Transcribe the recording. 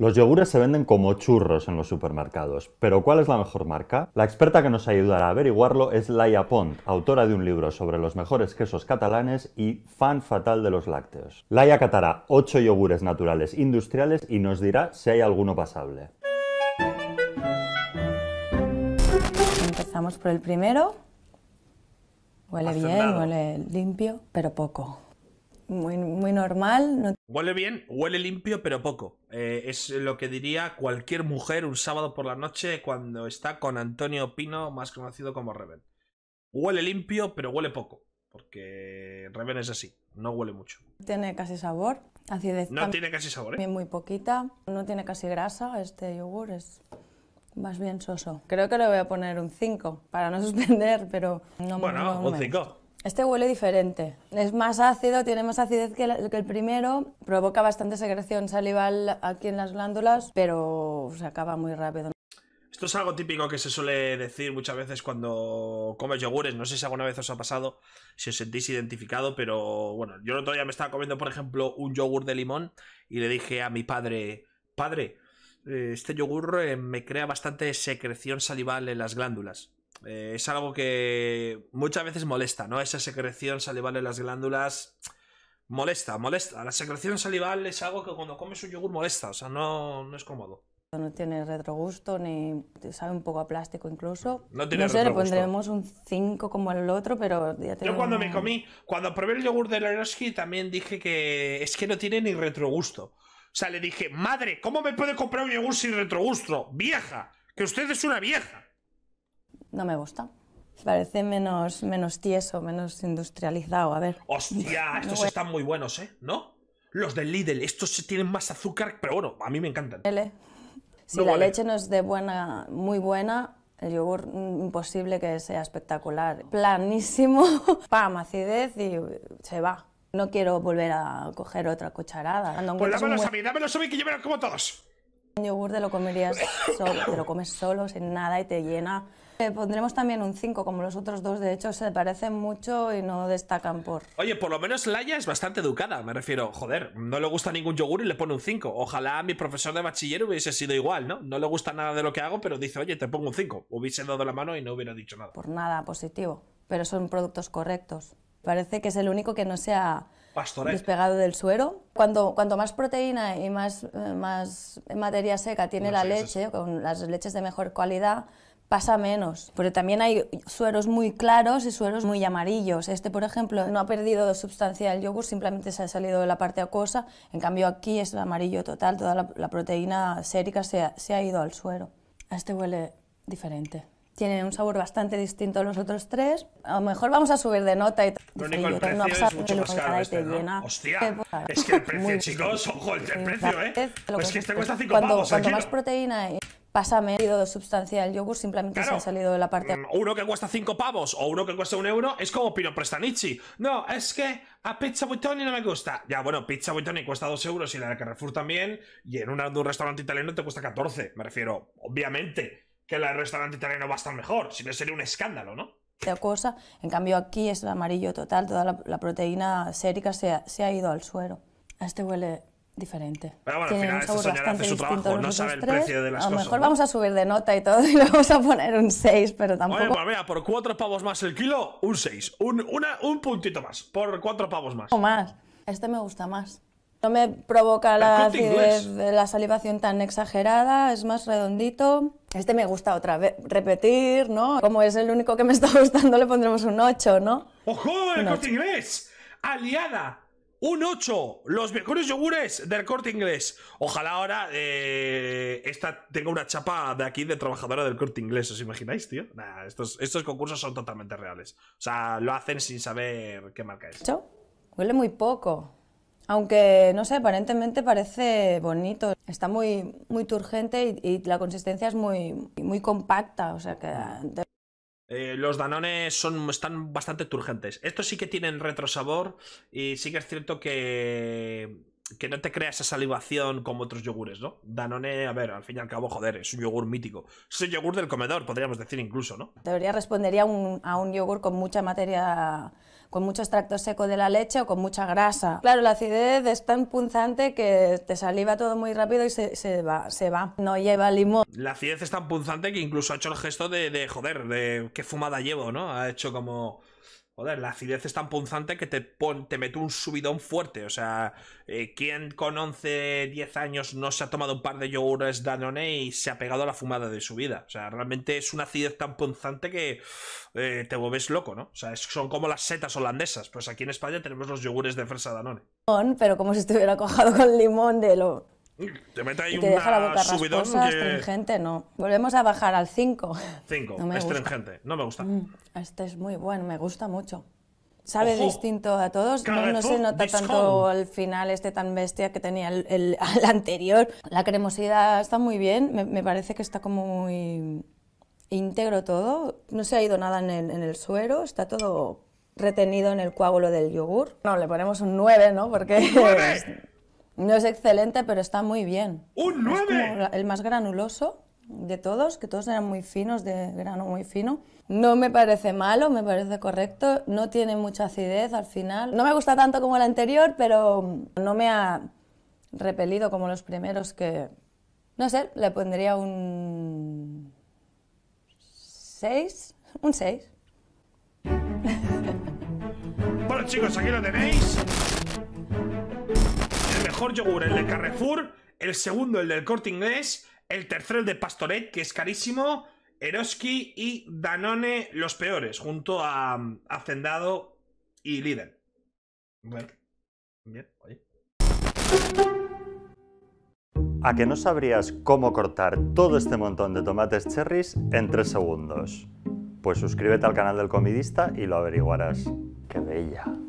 Los yogures se venden como churros en los supermercados, pero ¿cuál es la mejor marca? La experta que nos ayudará a averiguarlo es Laia Pont, autora de un libro sobre los mejores quesos catalanes y fan fatal de los lácteos. Laia catará 8 yogures naturales industriales y nos dirá si hay alguno pasable. Empezamos por el primero. Huele bien, huele limpio, pero poco muy, normal. Huele bien, huele limpio, pero poco. Eh, es lo que diría cualquier mujer un sábado por la noche cuando está con Antonio Pino, más conocido como Reven. Huele limpio, pero huele poco. Porque Reven es así, no huele mucho. Tiene casi sabor. no tiene casi sabor. ¿eh? Muy poquita. No tiene casi grasa este yogur. Es más bien soso. Creo que le voy a poner un 5 para no suspender, pero no Bueno, un 5. Este huele diferente. Es más ácido, tiene más acidez que, el primero. Provoca bastante secreción salival aquí en las glándulas, pero se acaba muy rápido. Esto es algo típico que se suele decir muchas veces cuando comes yogures. No sé si alguna vez os ha pasado, si os sentís identificado, pero bueno, yo el otro me estaba comiendo, por ejemplo, un yogur de limón y le dije a mi padre, padre, eh, este yogur eh, me crea bastante secreción salival en las glándulas. Eh, es algo que muchas veces molesta, ¿no? Esa secreción salival en las glándulas molesta, molesta. La secreción salival es algo que cuando comes un yogur molesta, o sea, no, no es cómodo. No tiene retrogusto ni sabe un poco a plástico incluso. No tiene No sé, pondremos un 5 como el otro, pero ya Yo cuando me comí, cuando probé el yogur de Leroski también dije que es que no tiene ni retrogusto. O sea, le dije, madre, ¿cómo me puede comprar un yogur sin retrogusto? Vieja, que usted es una vieja no me gusta. Parece menos, menos tieso, menos industrializado, a ver. ¡Hostia! Estos están muy buenos, ¿eh? ¿No? Los del Lidl, estos tienen más azúcar, pero bueno, a mí me encantan. Si la leche no es de buena, muy buena, el yogur mm, imposible que sea espectacular. Planísimo, pam, acidez y se va. No quiero volver a coger otra cucharada. Pues dámelos a mí, que yo me como todos. yogur te lo comerías solo, te lo comes solo, sin nada y te llena eh, pondremos también un 5, como los otros dos, de hecho, se parecen mucho y no destacan por... Oye, por lo menos Laia es bastante educada, me refiero, joder, no le gusta ningún yogur y le pone un 5. Ojalá mi profesor de bachiller hubiese sido igual, ¿no? No le gusta nada de lo que hago, pero dice, oye, te pongo un 5. Hubiese dado la mano y no hubiera dicho nada. Por nada, positivo, pero son productos correctos. Parece que es el único que no sea despegado del suero. Cuando cuanto más proteína y más, eh, más materia seca tiene la leche, con las leches de mejor calidad, pasa menos, pero también hay sueros muy claros y sueros muy amarillos. Este, por ejemplo, no ha perdido sustancia el yogur, simplemente se ha salido de la parte acuosa, en cambio aquí es amarillo total, toda la, proteína sérica se ha, ido al suero. Este huele diferente. Tiene un sabor bastante distinto a los otros tres. A lo mejor vamos a subir de nota y el mucho más Hostia, es que el precio, chicos, ojo, el, precio, ¿eh? Es que este cuesta 5 Cuanto más proteína pásame de sustancia substancial yogur simplemente se ha salido de la parte. Mm, uno que cuesta 5 pavos o uno que cuesta un euro es como Pino Prestanichi. No, es que a Pizza Buitoni no me gusta. Ya, bueno, Pizza Buitoni cuesta 2 euros y la de Carrefour también. Y en un restaurante italiano te cuesta 14. Me refiero, obviamente, que la del restaurante italiano va a estar mejor. Si no, sería un escándalo, ¿no? cosa. En cambio, aquí es el amarillo total. Toda la, proteína sérica se ha, se ha ido al suero. Este huele diferente. Pero bueno, un este sabor trabajo, no sabe el precio de las A lo mejor vamos a subir de nota y todo y le vamos a poner un 6, pero tampoco... Pues por cuatro pavos más el kilo, un 6. Un, un puntito más, por cuatro pavos más. O más. Este me gusta más. No me provoca la la salivación tan exagerada, es más redondito. Este me gusta otra vez repetir, ¿no? Como es el único que me está gustando, le pondremos un 8, ¿no? ¡Ojo! ¡El eh, corte inglés! ¡Aliada! Un 8, los mejores yogures del corte inglés. Ojalá ahora eh, esta tenga una chapa de aquí de trabajadora del corte inglés, ¿os imagináis, tío? estos, estos concursos son totalmente reales. O sea, lo hacen sin saber qué marca es. Huele muy poco. Aunque, no sé, aparentemente parece bonito. Está muy, muy turgente y, y la consistencia es muy, muy compacta. O sea, que mm. Eh, los danones son, están bastante turgentes. Estos sí que tienen retrosabor y sí que es cierto que que no te crea esa salivación como otros yogures, ¿no? Danone, a ver, al fin y al cabo, joder, es un yogur mítico. Es el yogur del comedor, podríamos decir incluso, ¿no? Debería teoría respondería a un yogur con mucha materia, con mucho extracto seco de la leche o con mucha grasa. Claro, la acidez es tan punzante que te saliva todo muy rápido y se, va, se va. No lleva limón. La acidez es tan punzante que incluso ha hecho el gesto de, de joder, de qué fumada llevo, ¿no? Ha hecho como... Joder, la acidez es tan punzante que te, pone, te mete un subidón fuerte. O sea, quien eh, ¿quién con 11, 10 años no se ha tomado un par de yogures Danone y se ha pegado a la fumada de su vida? O sea, realmente es una acidez tan punzante que eh, te vuelves loco, ¿no? O sea, son como las setas holandesas. Pues aquí en España tenemos los yogures de fresa Danone. Pero como si estuviera cojado con limón de lo te mete ahí y te deja la boca rasposa, que... no. Volvemos a bajar al 5. 5, no no me gusta. Mm, este es muy bueno, me gusta mucho. Sabe distinto a todos, no, se nota tanto al final este tan bestia que tenía el, anterior. La cremosidad está muy bien, me, parece que está como muy íntegro todo. No se ha ido nada en el, en el suero, está todo retenido en el coágulo del yogur. No, le ponemos un 9, ¿no? Porque... No es excelente, pero está muy bien. ¡Un 9! el más granuloso de todos, que todos eran muy finos, de grano muy fino. No me parece malo, me parece correcto, no tiene mucha acidez al final. No me gusta tanto como el anterior, pero no me ha repelido como los primeros que... No sé, le pondría un 6, un 6. Bueno chicos, aquí lo tenéis mejor yogur el de Carrefour, el segundo el del Corte Inglés, el tercero el de Pastoret, que es carísimo, Eroski y Danone los peores, junto a Hacendado y Líder. ¿A que no sabrías cómo cortar todo este montón de tomates cherries en 3 segundos? Pues suscríbete al canal del comidista y lo averiguarás. ¡Qué bella!